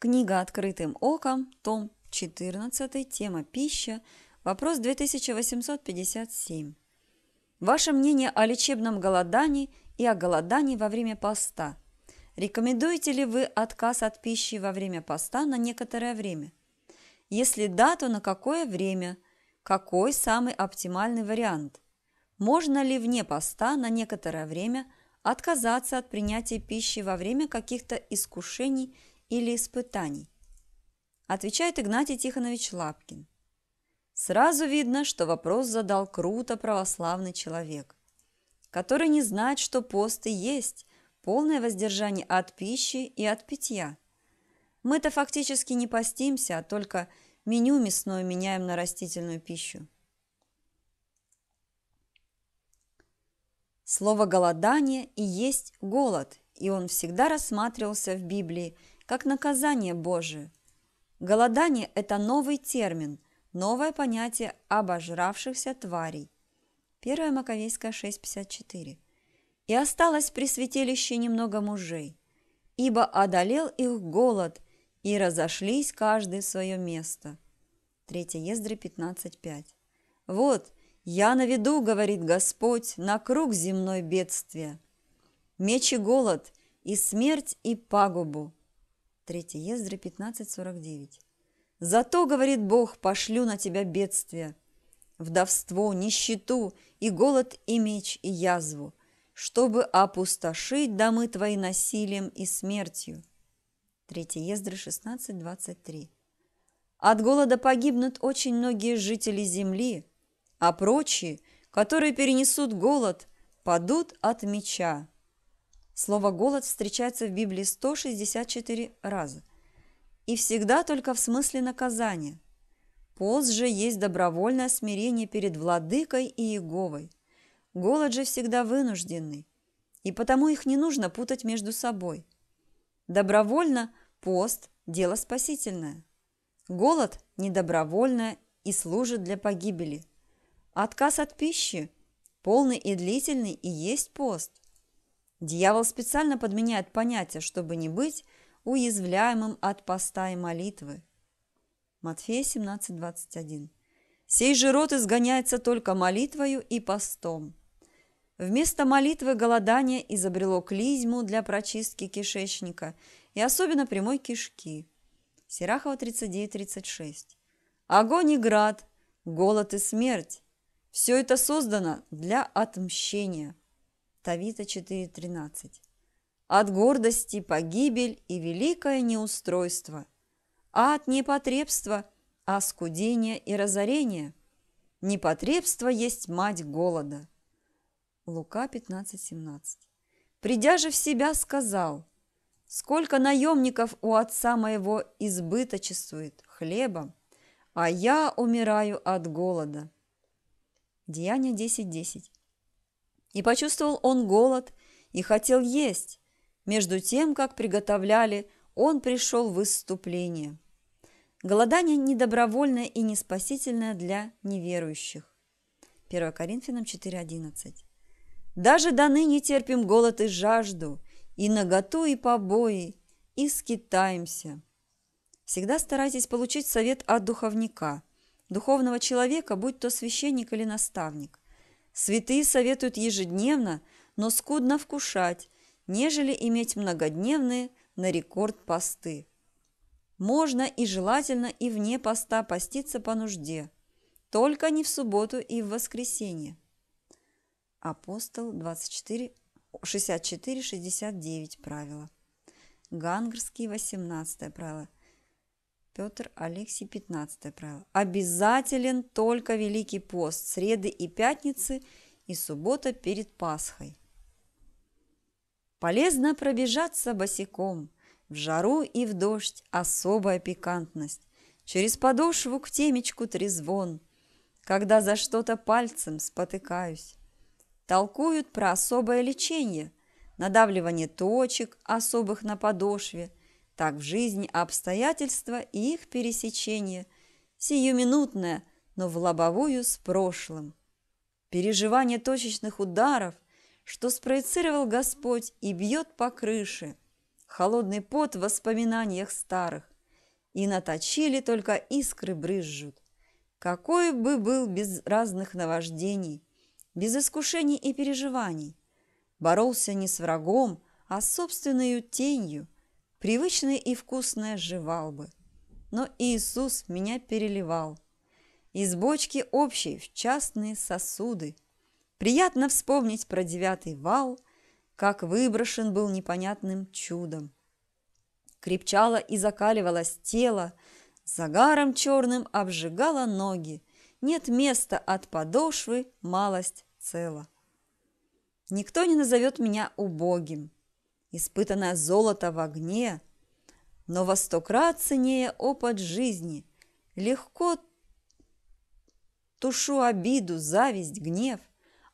Книга «Открытым оком», том 14, тема «Пища», вопрос 2857. Ваше мнение о лечебном голодании и о голодании во время поста. Рекомендуете ли вы отказ от пищи во время поста на некоторое время? Если да, то на какое время? Какой самый оптимальный вариант? Можно ли вне поста на некоторое время отказаться от принятия пищи во время каких-то искушений – или испытаний? Отвечает Игнатий Тихонович Лапкин. Сразу видно, что вопрос задал круто православный человек, который не знает, что посты есть полное воздержание от пищи и от питья. Мы-то фактически не постимся, а только меню мясное меняем на растительную пищу. Слово «голодание» и есть голод, и он всегда рассматривался в Библии как наказание Божие. Голодание – это новый термин, новое понятие обожравшихся тварей. 1 Маковейская 6.54. «И осталось при святилище немного мужей, ибо одолел их голод, и разошлись каждый в свое место». 3 Ездре 15.5. «Вот, я наведу, — говорит Господь, — на круг земной бедствия, меч и голод, и смерть, и пагубу, 3 Ездры 15.49. «Зато, — говорит Бог, — пошлю на тебя бедствия, вдовство, нищету, и голод, и меч, и язву, чтобы опустошить домы твои насилием и смертью». 3 Ездры 16.23. «От голода погибнут очень многие жители земли, а прочие, которые перенесут голод, падут от меча». Слово «голод» встречается в Библии 164 раза. И всегда только в смысле наказания. Пост же есть добровольное смирение перед владыкой и Иеговой. Голод же всегда вынужденный, и потому их не нужно путать между собой. Добровольно пост – дело спасительное. Голод – недобровольное и служит для погибели. Отказ от пищи – полный и длительный и есть пост – Дьявол специально подменяет понятие, чтобы не быть уязвляемым от поста и молитвы. Матфея 17:21. Сей же род изгоняется только молитвою и постом. Вместо молитвы голодание изобрело клизму для прочистки кишечника и особенно прямой кишки. Серахова 39:36. Огонь и град, голод и смерть. Все это создано для отмщения. Тавита 4.13. От гордости погибель и великое неустройство, а от непотребства – оскудение и разорение. Непотребство есть мать голода. Лука 15.17. Придя же в себя, сказал, «Сколько наемников у отца моего избыточествует хлебом, а я умираю от голода». Деяние 10.10. 10. И почувствовал он голод и хотел есть. Между тем, как приготовляли, он пришел в выступление. Голодание недобровольное и неспасительное для неверующих. 1 Коринфянам 4.11 «Даже до ныне терпим голод и жажду, и наготу, и побои, и скитаемся». Всегда старайтесь получить совет от духовника, духовного человека, будь то священник или наставник – Святые советуют ежедневно, но скудно вкушать, нежели иметь многодневные на рекорд посты. Можно и желательно и вне поста поститься по нужде, только не в субботу и в воскресенье. Апостол 24, 64, 69 правило. Гангрский 18 правило – Петр Алексий, 15 правило. Обязателен только Великий пост, среды и пятницы и суббота перед Пасхой. Полезно пробежаться босиком. В жару и в дождь особая пикантность. Через подошву к темечку трезвон. Когда за что-то пальцем спотыкаюсь. Толкуют про особое лечение. Надавливание точек особых на подошве – так в жизни обстоятельства и их пересечение, сиюминутное, но в лобовую с прошлым. Переживание точечных ударов, что спроецировал Господь и бьет по крыше, холодный пот в воспоминаниях старых, и наточили только искры брызжут. Какой бы был без разных наваждений, без искушений и переживаний, боролся не с врагом, а с собственной тенью – Привычное и вкусное жевал бы. Но Иисус меня переливал. Из бочки общей в частные сосуды. Приятно вспомнить про девятый вал, как выброшен был непонятным чудом. Крепчало и закаливалось тело, загаром черным обжигало ноги. Нет места от подошвы, малость цела. Никто не назовет меня убогим испытанное золото в огне, но во сто крат ценнее опыт жизни, легко тушу обиду, зависть, гнев,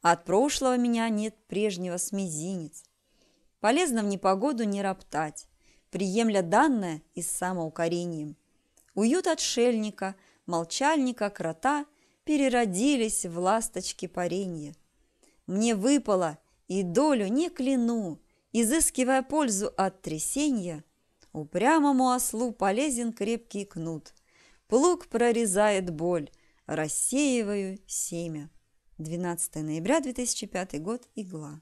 а от прошлого меня нет прежнего смезинец. Полезно в непогоду не роптать, приемля данное и с самоукорением. Уют отшельника, молчальника, крота переродились в ласточки паренья. Мне выпало, и долю не кляну, Изыскивая пользу от трясения, упрямому ослу полезен крепкий кнут. Плуг прорезает боль, рассеиваю семя. 12 ноября 2005 год, игла.